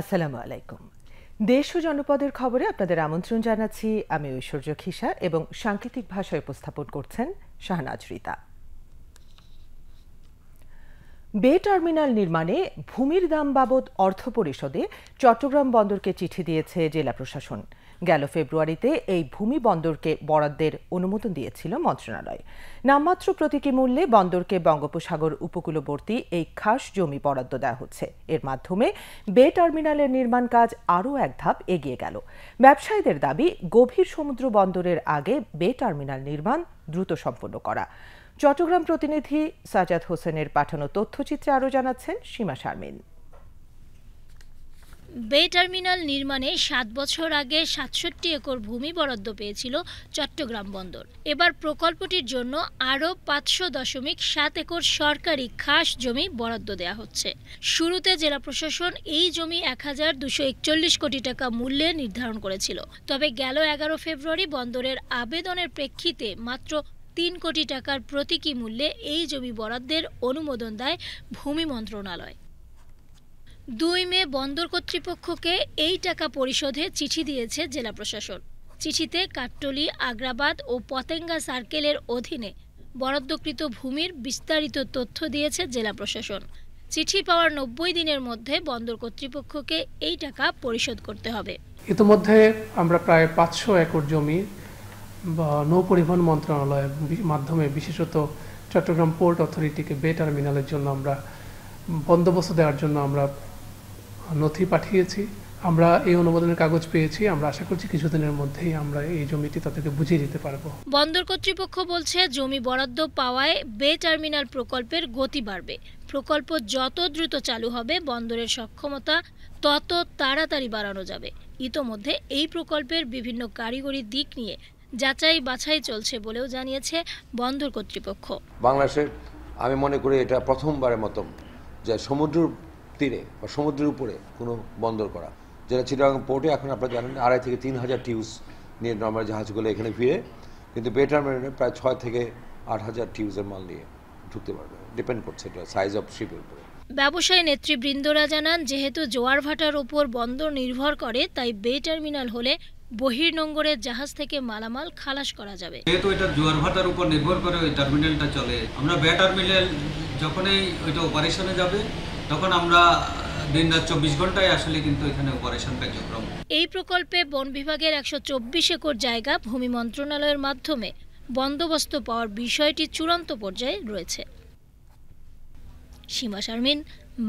আসসালামু আলাইকুম দেশ ও জনপদের খবরে আপনাদের আমন্ত্রণ জানাচ্ছি আমি ঐশ্বর্য খিসা এবং সাংকেতিক ভাষায় উপস্থাপন করছেন শাহনাজ রিতা বে টার্মিনাল নির্মাণে ভূমির দাম বাবদ অর্থ পরিষদে চট্টগ্রাম বন্দরকে চিঠি দিয়েছে জেলা প্রশাসন গেল ফেব্রুয়ারিতে এই ভূমি বন্দরকে বরাদ্দের অনুমোদন দিয়েছিল মন্ত্রণালয় নামমাত্র প্রতীকী মূল্যে বন্দরকে বঙ্গোপসাগর উপকূলবর্তী এই খাস জমি বরাদ্দ দেওয়া হচ্ছে এর মাধ্যমে বে টার্মিনালের নির্মাণ কাজ আরও এক ধাপ এগিয়ে গেল ব্যবসায়ীদের দাবি গভীর সমুদ্র বন্দরের আগে বে টার্মিনাল নির্মাণ দ্রুত সম্পন্ন করা চট্টগ্রাম প্রতিনিধি সাজাদ হোসেনের পাঠানো তথ্যচিত্রে আরও জানাচ্ছেন সীমা শারমিন বে টার্মিনাল নির্মাণে সাত বছর আগে সাতষট্টি একর ভূমি বরাদ্দ পেয়েছিল চট্টগ্রাম বন্দর এবার প্রকল্পটির জন্য আরও পাঁচশো দশমিক সাত একর সরকারি খাস জমি বরাদ্দ দেয়া হচ্ছে শুরুতে জেলা প্রশাসন এই জমি এক হাজার দুশো একচল্লিশ কোটি টাকা মূল্যে নির্ধারণ করেছিল তবে গেল এগারো ফেব্রুয়ারি বন্দরের আবেদনের প্রেক্ষিতে মাত্র তিন কোটি টাকার প্রতীকী মূল্যে এই জমি বরাদ্দের অনুমোদন দেয় ভূমি মন্ত্রণালয় দুই মে বন্দর কর্তৃপক্ষকে এই টাকা পরিশোধে চিঠি দিয়েছে জেলা প্রশাসন চিঠিতে কাট্টলি আগ্রাবাদ ও পতেঙ্গা সার্কেলের অধীনে বরাদ্দকৃত ভূমির বিস্তারিত তথ্য দিয়েছে জেলা প্রশাসন চিঠি পাওয়ার নব্বই দিনের মধ্যে বন্দর কর্তৃপক্ষকে এই টাকা পরিশোধ করতে হবে ইতিমধ্যে আমরা প্রায় পাঁচশো একর জমি নৌ পরিবহন মন্ত্রণালয়ের মাধ্যমে বিশেষত চট্টগ্রাম পোর্ট অথরিটিকে বে টার্মিনালের জন্য আমরা বন্দোবস্ত দেওয়ার জন্য আমরা নথি পাঠিয়েছি আমরা এই অনুমোদনের কাগজ পেয়েছি আমরা আশা করছি কিছুদিনের মধ্যেই আমরা এই জমিটি তাদেরকে বুঝিয়ে দিতে পারবো বন্দর কর্তৃপক্ষ বলছে জমি বরাদ্দ পাওয়ায় বে টার্মিনাল প্রকল্পের গতি বাড়বে প্রকল্প যত দ্রুত চালু হবে বন্দরের সক্ষমতা তত তাড়াতাড়ি বাড়ানো যাবে ইতোমধ্যে এই প্রকল্পের বিভিন্ন কারিগরি দিক নিয়ে যাচাই বাছাই চলছে বলেও জানিয়েছে বন্দর কর্তৃপক্ষ বাংলাদেশের আমি মনে করি এটা প্রথমবারের মতো যে সমুদ্র তীরে বা সমুদ্রের উপরে কোনো বন্দর করা যেটা চিটাগাং পোর্টে এখন আপনারা জানেন আড়াই থেকে তিন হাজার টিউস নিয়ে নর্মাল জাহাজগুলো এখানে ফিরে কিন্তু বেটার মেরিনে প্রায় ছয় থেকে আট হাজার টিউজের মাল নিয়ে ঢুকতে পারবে ডিপেন্ড করছে এটা সাইজ অফ শিপের উপরে ব্যবসায়ী নেতৃবৃন্দরা জানান যেহেতু জোয়ার ভাটার ওপর বন্দর নির্ভর করে তাই বে টার্মিনাল হলে বহির্নোঙ্গরের জাহাজ থেকে মালামাল খালাস করা যাবে যেহেতু এটা জোয়ার ভাটার উপর নির্ভর করে ওই টার্মিনালটা চলে আমরা বে টার্মিনাল যখনই ওইটা অপারেশনে যাবে তখন আমরা দিন রাত চব্বিশ ঘন্টায় আসলে কিন্তু এখানে অপারেশন কার্যক্রম এই প্রকল্পে বন বিভাগের একশো চব্বিশ একর জায়গা ভূমি মন্ত্রণালয়ের মাধ্যমে বন্দোবস্ত পাওয়ার বিষয়টি চূড়ান্ত পর্যায়ে রয়েছে সীমা শারমিন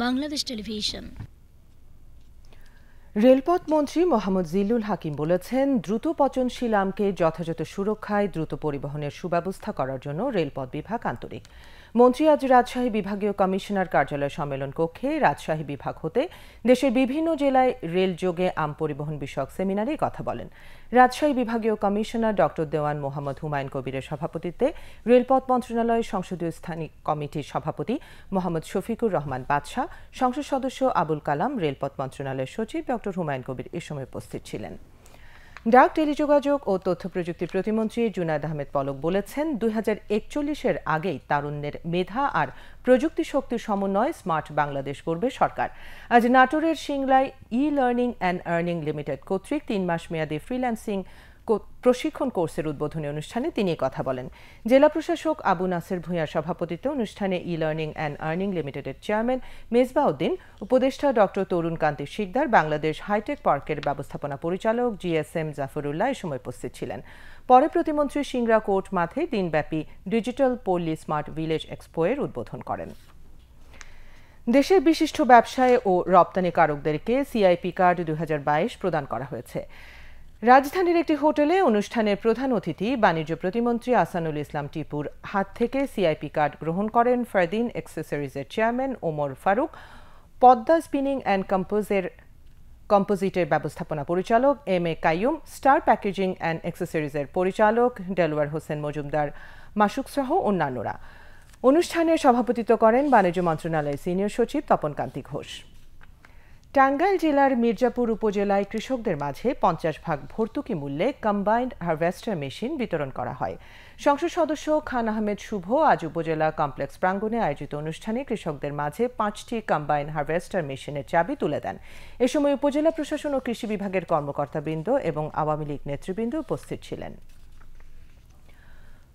বাংলাদেশ টেলিভিশন রেলপথ মন্ত্রী মোহাম্মদ জিলুল হাকিম বলেছেন দ্রুত পচনশীল আমকে যথাযথ সুরক্ষায় দ্রুত পরিবহনের সুব্যবস্থা করার জন্য রেলপথ বিভাগ আন্তরিক মন্ত্রী আজ রাজশাহী বিভাগীয় কমিশনার কার্যালয় সম্মেলন কক্ষে রাজশাহী বিভাগ হতে দেশের বিভিন্ন জেলায় রেল যোগে আম পরিবহন বিষয়ক সেমিনারে কথা বলেন রাজশাহী বিভাগীয় কমিশনার ডক্টর দেওয়ান মোহাম্মদ হুমায়ুন কবিরের সভাপতিত্বে রেলপথ মন্ত্রণালয়ের সংসদীয় স্থানীয় কমিটির সভাপতি মোহাম্মদ শফিকুর রহমান বাদশাহ সংসদ সদস্য আবুল কালাম রেলপথ মন্ত্রণালয়ের সচিব ডক্টর হুমায়ুন কবির এ সময় উপস্থিত ছিলেন ডাক টেলিযোগাযোগ ও তথ্য প্রযুক্তি প্রতিমন্ত্রী জুনায়দ আহমেদ পলক বলেছেন দুই হাজার একচল্লিশের আগেই তারুণ্যের মেধা আর প্রযুক্তি শক্তির সমন্বয়ে স্মার্ট বাংলাদেশ করবে সরকার আজ নাটোরের সিংলায় E learning and earning limited কর্তৃক তিন মাস মেয়াদী ফ্রিল্যান্সিং প্রশিক্ষণ কোর্সের উদ্বোধনী অনুষ্ঠানে তিনি কথা বলেন জেলা প্রশাসক আবু নাসের ভূঁয়ার সভাপতিত্বে অনুষ্ঠানে ই লার্নিং অ্যান্ড আর্নিং লিমিটেডের চেয়ারম্যান উদ্দিন উপদেষ্টা ডক্টর তরুণ কান্তি শিকদার বাংলাদেশ হাইটেক পার্কের ব্যবস্থাপনা পরিচালক জিএসএম জাফরুল্লাহ এ সময় উপস্থিত ছিলেন পরে প্রতিমন্ত্রী সিংরা কোর্ট মাঠে দিনব্যাপী ডিজিটাল পোলি স্মার্ট ভিলেজ এক্সপো এর উদ্বোধন করেন দেশের বিশিষ্ট ব্যবসায়ী ও রপ্তানিকারকদেরকে সিআইপি কার্ড দুই প্রদান করা হয়েছে রাজধানীর একটি হোটেলে অনুষ্ঠানের প্রধান অতিথি বাণিজ্য প্রতিমন্ত্রী আসানুল ইসলাম টিপুর হাত থেকে সিআইপি কার্ড গ্রহণ করেন ফারদিন এক্সেসরিজের chairman Omar Faruk Padma spinning and কম্পোজের কম্পোজিটের ব্যবস্থাপনা পরিচালক M A Kaiyum star packaging and এক্সেসরিজের পরিচালক ডেলোয়ার হোসেন মজুমদার মাসুক সহ অন্যান্যরা অনুষ্ঠানে সভাপতিত্ব করেন বাণিজ্য মন্ত্রণালয়ের সিনিয়র সচিব তপন কান্তি ঘোষ টাঙ্গাইল জেলার মির্জাপুর উপজেলায় কৃষকদের মাঝে পঞ্চাশ ভাগ ভর্তুকি মূল্যে কম্বাইন্ড হারভেস্টার মেশিন বিতরণ করা হয় সংসদ সদস্য খান আহমেদ শুভ আজ উপজেলা কমপ্লেক্স প্রাঙ্গণে আয়োজিত অনুষ্ঠানে কৃষকদের মাঝে পাঁচটি কম্বাইন হারভেস্টার মেশিনের চাবি তুলে দেন এ সময় উপজেলা প্রশাসন ও কৃষি বিভাগের কর্মকর্তাবৃন্দ এবং আওয়ামী লীগ নেতৃবৃন্দ উপস্থিত ছিলেন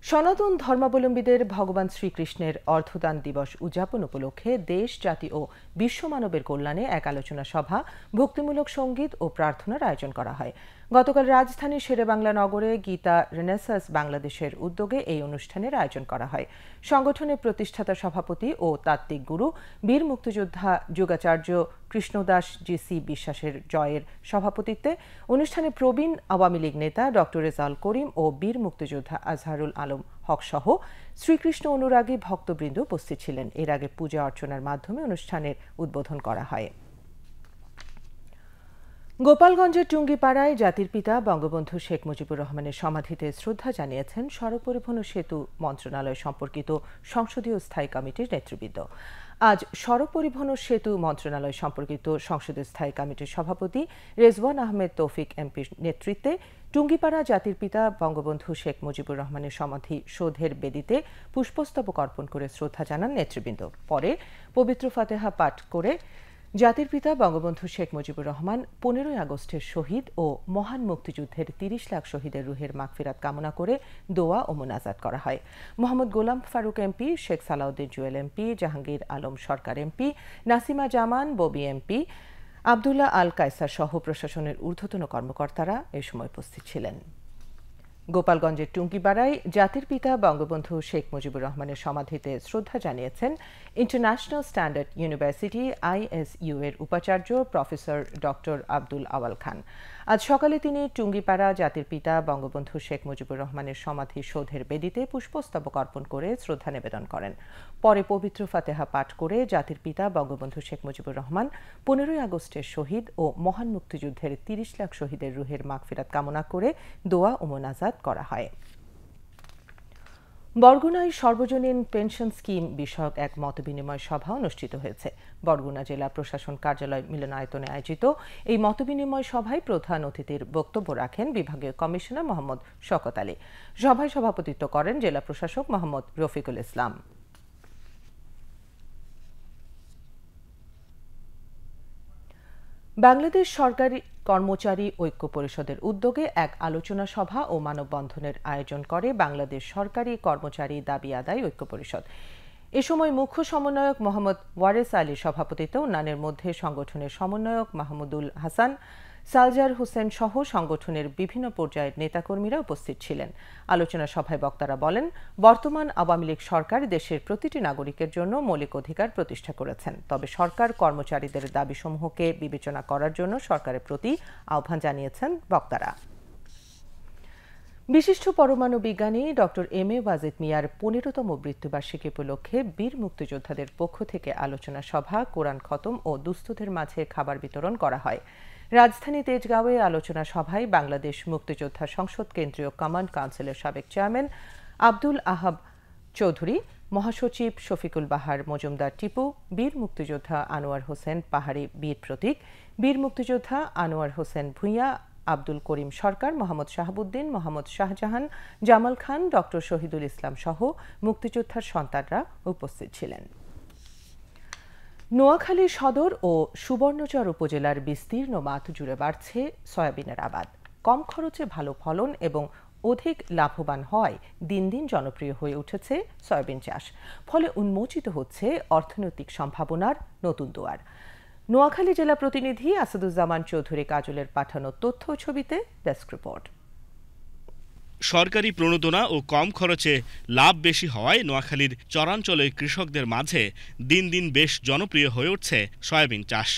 সনাতন ধর্মাবলম্বীদের ভগবান শ্রীকৃষ্ণের অর্থদান দিবস উদযাপন উপলক্ষে দেশ জাতি ও বিশ্বমানবের কল্যাণে এক আলোচনা সভা ভক্তিমূলক সঙ্গীত ও প্রার্থনার আয়োজন করা হয় গতকাল রাজধানীর বাংলা নগরে গীতা রেনেসাস বাংলাদেশের উদ্যোগে এই অনুষ্ঠানের আয়োজন করা হয় সংগঠনের প্রতিষ্ঠাতা সভাপতি ও তাত্ত্বিক গুরু বীর মুক্তিযোদ্ধা যোগাচার্য কৃষ্ণদাস জিসি বিশ্বাসের জয়ের সভাপতিত্বে অনুষ্ঠানে প্রবীণ আওয়ামী লীগ নেতা ডক্টর রেজাল করিম ও বীর মুক্তিযোদ্ধা আজহারুল আলম হকসহ শ্রীকৃষ্ণ অনুরাগী ভক্তবৃন্দ উপস্থিত ছিলেন এর আগে পূজা অর্চনার মাধ্যমে অনুষ্ঠানের উদ্বোধন করা হয় গোপালগঞ্জের টুঙ্গিপাড়ায় জাতির পিতা বঙ্গবন্ধু শেখ মুজিবুর রহমানের সমাধিতে শ্রদ্ধা জানিয়েছেন সড়ক পরিবহন ও সেতু মন্ত্রণালয় সম্পর্কিত সংসদীয় স্থায়ী কমিটির নেতৃবৃন্দ আজ সড়ক পরিবহন ও সেতু মন্ত্রণালয় সম্পর্কিত সংসদীয় স্থায়ী কমিটির সভাপতি রেজওয়ান আহমেদ তৌফিক এমপির নেতৃত্বে টুঙ্গিপাড়া জাতির পিতা বঙ্গবন্ধু শেখ মুজিবুর রহমানের সমাধি শোধের বেদিতে পুষ্পস্তবক অর্পণ করে শ্রদ্ধা জানান নেতৃবৃন্দ পরে পবিত্র ফাতেহা পাঠ করে জাতির পিতা বঙ্গবন্ধু শেখ মুজিবুর রহমান পনেরোই আগস্টের শহীদ ও মহান মুক্তিযুদ্ধের তিরিশ লাখ শহীদের রুহের মাগফিরাত কামনা করে দোয়া ও মোনাজাত করা হয় Mohammad Golam Faruk MP Sheikh Salauddin Jewel MP Jahangir Alam Sarkar MP Nasima Zaman Bobby MP Abdullah Al Kaiser সহ প্রশাসনের ঊর্ধ্বতন কর্মকর্তারা এ সময় উপস্থিত ছিলেন গোপালগঞ্জের টুঙ্গিপাড়ায় জাতির পিতা বঙ্গবন্ধু শেখ মুজিবুর রহমানের সমাধিতে শ্রদ্ধা জানিয়েছেন ইন্টারন্যাশনাল স্ট্যান্ডার্ড ইউনিভার্সিটি আইএসইউ এর উপাচার্য প্রফেসর ডক্টর আব্দুল আওয়াল খান আজ সকালে তিনি টুঙ্গিপাড়া জাতির পিতা বঙ্গবন্ধু শেখ মুজিবুর রহমানের সমাধি সৌধের বেদিতে পুষ্পস্তবক অর্পণ করে শ্রদ্ধা নিবেদন করেন পরে পবিত্র ফাতেহা পাঠ করে জাতির পিতা বঙ্গবন্ধু শেখ মুজিবুর রহমান পনেরোই আগস্টের শহীদ ও মহান মুক্তিযুদ্ধের তিরিশ লাখ শহীদের রুহের মাগফিরাত কামনা করে দোয়া ও মোনাজাত করা হয় বরগুনায় সর্বজনীন পেনশন স্কিম বিষয়ক এক মতবিনিময় সভা অনুষ্ঠিত হয়েছে বরগুনা জেলা প্রশাসন কার্যালয় মিলনায়তনে আয়োজিত এই মতবিনিময় সভায় প্রধান অতিথির বক্তব্য রাখেন বিভাগীয় কমিশনার মোহাম্মদ শকত আলী সভায় সভাপতিত্ব করেন জেলা প্রশাসক মোহাম্মদ রফিকুল ইসলাম বাংলাদেশ সরকারি কর্মচারী ঐক্য পরিষদের উদ্যোগে এক আলোচনা সভা ও মানববন্ধনের আয়োজন করে বাংলাদেশ সরকারি কর্মচারী দাবি আদায় ঐক্য পরিষদ এ সময় মুখ্য সমন্বয়ক মোহাম্মদ ওয়ারেস আলীর সভাপতিত্ব অন্যান্যের মধ্যে সংগঠনের সমন্বয়ক মাহমুদুল হাসান সালজার হোসেন সহ সংগঠনের বিভিন্ন পর্যায়ের নেতাকর্মীরা উপস্থিত ছিলেন আলোচনা সভায় বক্তারা বলেন বর্তমান আওয়ামী লীগ সরকার দেশের প্রতিটি নাগরিকের জন্য মৌলিক অধিকার প্রতিষ্ঠা করেছেন তবে সরকার কর্মচারীদের দাবিসমূহকে বিবেচনা করার জন্য সরকারের প্রতি আহ্বান জানিয়েছেন বক্তারা বিশিষ্ট পরমাণু বিজ্ঞানী ডক্টর এম এ ওয়াজিদ মিয়ার পনেরোতম মৃত্যুবার্ষিকী উপলক্ষে বীর মুক্তিযোদ্ধাদের পক্ষ থেকে আলোচনা সভা কোরআন খতম ও দুস্থদের মাঝে খাবার বিতরণ করা হয় রাজধানী তেজগাঁওয়ে আলোচনা সভায় বাংলাদেশ মুক্তিযোদ্ধা সংসদ কেন্দ্রীয় কমান্ড কাউন্সিলের সাবেক চেয়ারম্যান আব্দুল আহাব চৌধুরী মহাসচিব শফিকুল বাহার মজুমদার টিপু বীর মুক্তিযোদ্ধা আনোয়ার হোসেন পাহাড়ি বীর প্রতীক বীর মুক্তিযোদ্ধা আনোয়ার হোসেন ভূঁইয়া আব্দুল করিম সরকার মোহাম্মদ শাহাবুদ্দিন মোহাম্মদ শাহজাহান জামাল খান ডক্টর শহীদুল ইসলাম সহ মুক্তিযোদ্ধার সন্তানরা উপস্থিত ছিলেন নোয়াখালী সদর ও সুবর্ণচর উপজেলার বিস্তীর্ণ মাঠ জুড়ে বাড়ছে সয়াবিনের আবাদ কম খরচে ভালো ফলন এবং অধিক লাভবান হয় দিন দিন জনপ্রিয় হয়ে উঠেছে সয়াবিন চাষ ফলে উন্মোচিত হচ্ছে অর্থনৈতিক সম্ভাবনার নতুন দুয়ার নোয়াখালী জেলা প্রতিনিধি আসাদুজ্জামান চৌধুরী কাজলের পাঠানো তথ্য ছবিতে ডেস্ক রিপোর্ট সরকারি প্রণোদনা ও কম খরচে লাভ বেশি হওয়ায় নোয়াখালীর চরাঞ্চলে কৃষকদের মাঝে দিন দিন বেশ জনপ্রিয় হয়ে উঠছে সয়াবিন চাষ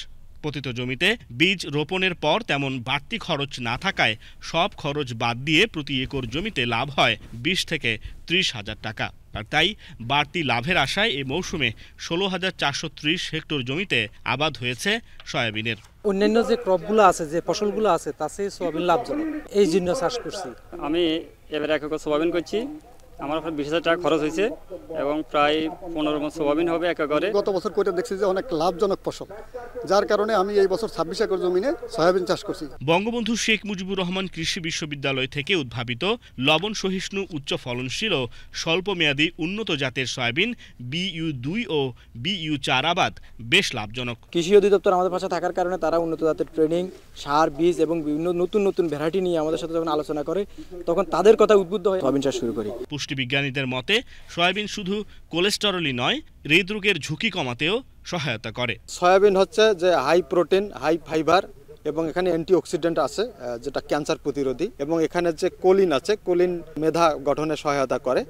পতিত জমিতে বীজ রোপণের পর তেমন বাড়তি খরচ না থাকায় সব খরচ বাদ দিয়ে প্রতি একর জমিতে লাভ হয় বিশ থেকে ত্রিশ হাজার টাকা আর তাই বাড়তি লাভের আশায় এ মৌসুমে ষোলো হাজার চারশো ত্রিশ হেক্টর জমিতে আবাদ হয়েছে সয়াবিনের অন্যান্য যে ক্রপগুলো আছে যে ফসলগুলো আছে তাতে সয়াবিন লাভজনক এই জন্য চাষ করছি আমি এবার এক সোয়াবিন করছি আমার ওখানে বিশ হাজার টাকা খরচ হয়েছে এবং প্রায় পনেরো মাস সোয়াবিন হবে এক গত বছর কইটা দেখছি যে অনেক লাভজনক ফসল যার কারণে আমি এই বছর ছাব্বিশ একর জমিনে সয়াবিন চাষ করছি বঙ্গবন্ধু শেখ মুজিবুর রহমান কৃষি বিশ্ববিদ্যালয় থেকে উদ্ভাবিত লবণ সহিষ্ণু উচ্চ ফলনশীল ও স্বল্প মেয়াদী উন্নত জাতের সয়াবিন বিইউ দুই ও বি ইউ চার আবাদ বেশ লাভজনক কৃষি অধিদপ্তর আমাদের পাশে থাকার কারণে তারা উন্নত জাতের ট্রেনিং সার বীজ এবং বিভিন্ন নতুন নতুন ভ্যারাইটি নিয়ে আমাদের সাথে যখন আলোচনা করে তখন তাদের কথা উদ্বুদ্ধ হয় সয়াবিন চাষ শুরু করি পুষ্টিবিজ্ঞানীদের মতে সয়াবিন শুধু কোলেস্টেরলই নয় হৃদরোগের ঝুঁকি কমাতেও সহায়তা করে সয়াবিন হচ্ছে যে হাই প্রোটিন হাই ফাইবার এবং এখানে অ্যান্টিঅক্সিডেন্ট আছে যেটা ক্যান্সার প্রতিরোধী এবং এখানে যে কোলিন আছে কোলিন মেধা গঠনে সহায়তা করে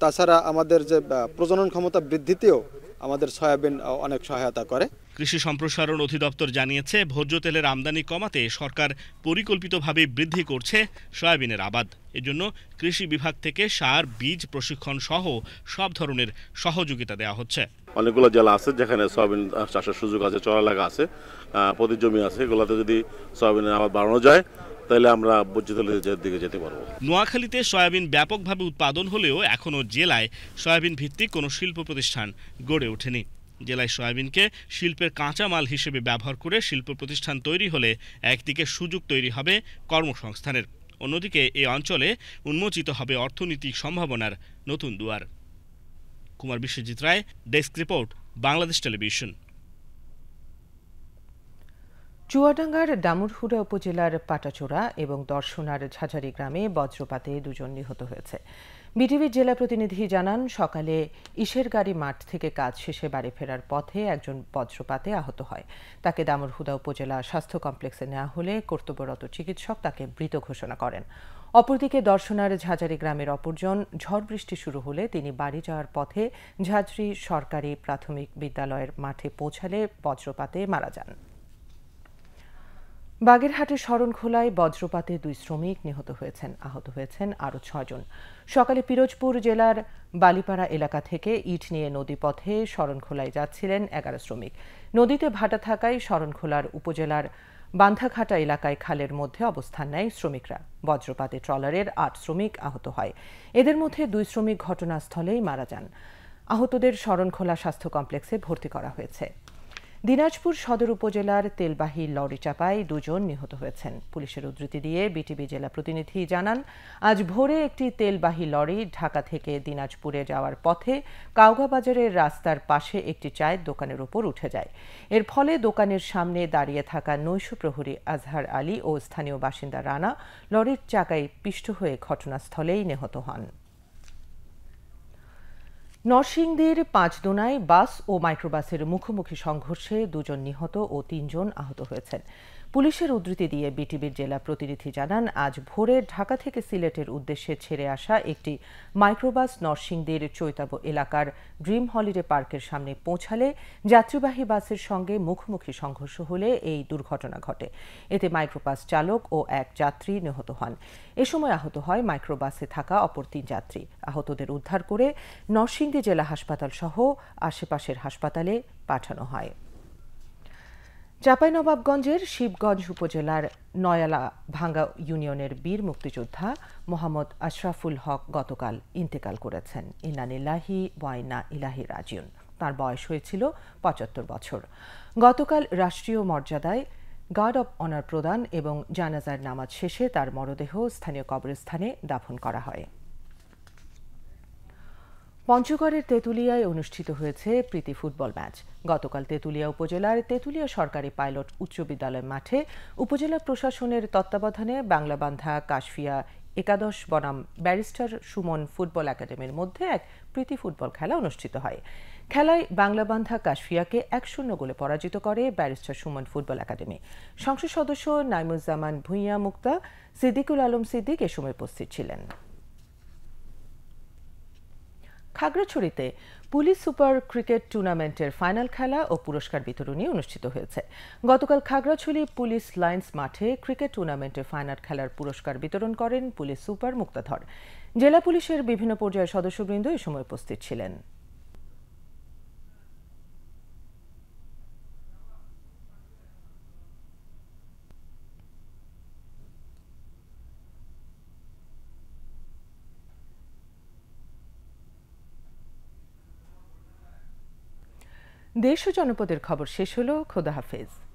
তাছাড়া আমাদের যে প্রজনন ক্ষমতা বৃদ্ধিতেও আমাদের সয়াবিন অনেক সহায়তা করে কৃষি সম্প্রসারণ অধিদপ্তর জানিয়েছে ভোজ্য তেলের আমদানি কমাতে সরকার পরিকল্পিতভাবে বৃদ্ধি করছে সয়াবিনের আবাদ এজন্য কৃষি বিভাগ থেকে সার বীজ প্রশিক্ষণ সহ সব ধরনের সহযোগিতা দেওয়া হচ্ছে অনেকগুলো জেলা আছে যেখানে সয়াবিন চাষের সুযোগ আছে চড়া লাগা আছে প্রতি জমি আছে এগুলোতে যদি সয়াবিনের আবাদ বাড়ানো যায় তাহলে আমরা বৈচিত্রের দিকে যেতে পারবো নোয়াখালীতে সয়াবিন ব্যাপকভাবে উৎপাদন হলেও এখনও জেলায় সয়াবিন ভিত্তিক কোনো শিল্প প্রতিষ্ঠান গড়ে ওঠেনি জেলায় সয়াবিনকে শিল্পের কাঁচামাল হিসেবে ব্যবহার করে শিল্প প্রতিষ্ঠান তৈরি হলে একদিকে সুযোগ তৈরি হবে কর্মসংস্থানের অন্যদিকে এই অঞ্চলে উন্মোচিত হবে অর্থনৈতিক সম্ভাবনার নতুন দুয়ার Kumar Biswajit Roy desk report Bangladesh television চুয়াডাঙ্গার ডামুরহুড়া উপজেলার পাটাচোরা এবং দর্শনার ঝাঝারি গ্রামে বজ্রপাতে দুজন নিহত হয়েছে বিটিভির জেলা প্রতিনিধি জানান সকালে গাড়ি মাঠ থেকে কাজ শেষে বাড়ি ফেরার পথে একজন বজ্রপাতে আহত হয় তাকে দামুরহুদা উপজেলা স্বাস্থ্য কমপ্লেক্সে নেওয়া হলে কর্তব্যরত চিকিৎসক তাকে মৃত ঘোষণা করেন অপরদিকে দর্শনার ঝাঁঝারি গ্রামের অপরজন ঝড় বৃষ্টি শুরু হলে তিনি বাড়ি যাওয়ার পথে ঝাঁঝরি সরকারি প্রাথমিক বিদ্যালয়ের মাঠে পৌঁছালে বজ্রপাতে মারা যান বাগেরহাটের খোলায় বজ্রপাতে দুই শ্রমিক নিহত হয়েছেন আহত হয়েছেন আরও ছয়জন সকালে পিরোজপুর জেলার বালিপাড়া এলাকা থেকে ইট নিয়ে নদীপথে খোলায় যাচ্ছিলেন এগারো শ্রমিক নদীতে ভাটা থাকায় শরণখোলার উপজেলার বান্ধাঘাটা এলাকায় খালের মধ্যে অবস্থান নেয় শ্রমিকরা বজ্রপাতে ট্রলারের আট শ্রমিক আহত হয় এদের মধ্যে দুই শ্রমিক ঘটনাস্থলেই মারা যান আহতদের শরণখোলা স্বাস্থ্য কমপ্লেক্সে ভর্তি করা হয়েছে দিনাজপুর সদর উপজেলার তেলবাহী লরি চাপায় দুজন নিহত হয়েছেন পুলিশের উদ্ধৃতি দিয়ে বিটিবি জেলা প্রতিনিধি জানান আজ ভোরে একটি তেলবাহী লরি ঢাকা থেকে দিনাজপুরে যাওয়ার পথে কাউগা বাজারের রাস্তার পাশে একটি চায়ের দোকানের উপর উঠে যায় এর ফলে দোকানের সামনে দাঁড়িয়ে থাকা নৈশ প্রহরী আজহার আলী ও স্থানীয় বাসিন্দা রানা লরির চাকায় পিষ্ট হয়ে ঘটনাস্থলেই নিহত হন নরসিংদীর পাঁচদোনায় বাস ও মাইক্রোবাসের মুখোমুখি সংঘর্ষে দুজন নিহত ও তিনজন আহত হয়েছেন পুলিশের উদ্ধৃতি দিয়ে বিটিবির জেলা প্রতিনিধি জানান আজ ভোরে ঢাকা থেকে সিলেটের উদ্দেশ্যে ছেড়ে আসা একটি মাইক্রোবাস নরসিংদীর চৈতাব এলাকার ড্রিম হলিডে পার্কের সামনে পৌঁছালে যাত্রীবাহী বাসের সঙ্গে মুখোমুখি সংঘর্ষ হলে এই দুর্ঘটনা ঘটে এতে মাইক্রোবাস চালক ও এক যাত্রী নিহত হন এ সময় আহত হয় মাইক্রোবাসে থাকা অপর তিন যাত্রী আহতদের উদ্ধার করে নরসিংদী জেলা হাসপাতাল সহ আশেপাশের হাসপাতালে পাঠানো হয় চাঁপাইনবাবগঞ্জের শিবগঞ্জ উপজেলার নয়ালা ভাঙ্গা ইউনিয়নের বীর মুক্তিযোদ্ধা মোহাম্মদ আশরাফুল হক গতকাল ইন্তেকাল করেছেন ইনানিল্লাহি ওয়াইনা ইলাহি রাজিউন তার বয়স হয়েছিল পঁচাত্তর বছর গতকাল রাষ্ট্রীয় মর্যাদায় গার্ড অব অনার প্রদান এবং জানাজার নামাজ শেষে তার মরদেহ স্থানীয় কবরস্থানে দাফন করা হয় পঞ্চগড়ের তেঁতুলিয়ায় অনুষ্ঠিত হয়েছে প্রীতি ফুটবল ম্যাচ গতকাল তেঁতুলিয়া উপজেলার তেঁতুলিয়া সরকারি পাইলট উচ্চ বিদ্যালয় মাঠে উপজেলা প্রশাসনের তত্ত্বাবধানে বাংলাবান্ধা কাশফিয়া একাদশ বনাম ব্যারিস্টার সুমন ফুটবল একাডেমির মধ্যে এক প্রীতি ফুটবল খেলা অনুষ্ঠিত হয় খেলায় বাংলাবান্ধা কাশফিয়াকে এক শূন্য গোলে পরাজিত করে ব্যারিস্টার সুমন ফুটবল একাডেমি সংসদ সদস্য নাইমুজ্জামান ভূঁইয়া মুক্তা সিদ্দিকুল আলম সিদ্দিক এ সময় উপস্থিত ছিলেন খাগড়াছড়িতে পুলিশ সুপার ক্রিকেট টুর্নামেন্টের ফাইনাল খেলা ও পুরস্কার বিতরণী অনুষ্ঠিত হয়েছে গতকাল খাগড়াছড়ি পুলিশ লাইন্স মাঠে ক্রিকেট টুর্নামেন্টের ফাইনাল খেলার পুরস্কার বিতরণ করেন পুলিশ সুপার মুক্তাধর জেলা পুলিশের বিভিন্ন পর্যায়ের সদস্যবৃন্দ এ সময় উপস্থিত ছিলেন দেশ ও জনপদের খবর শেষ হলো খোদা হাফেজ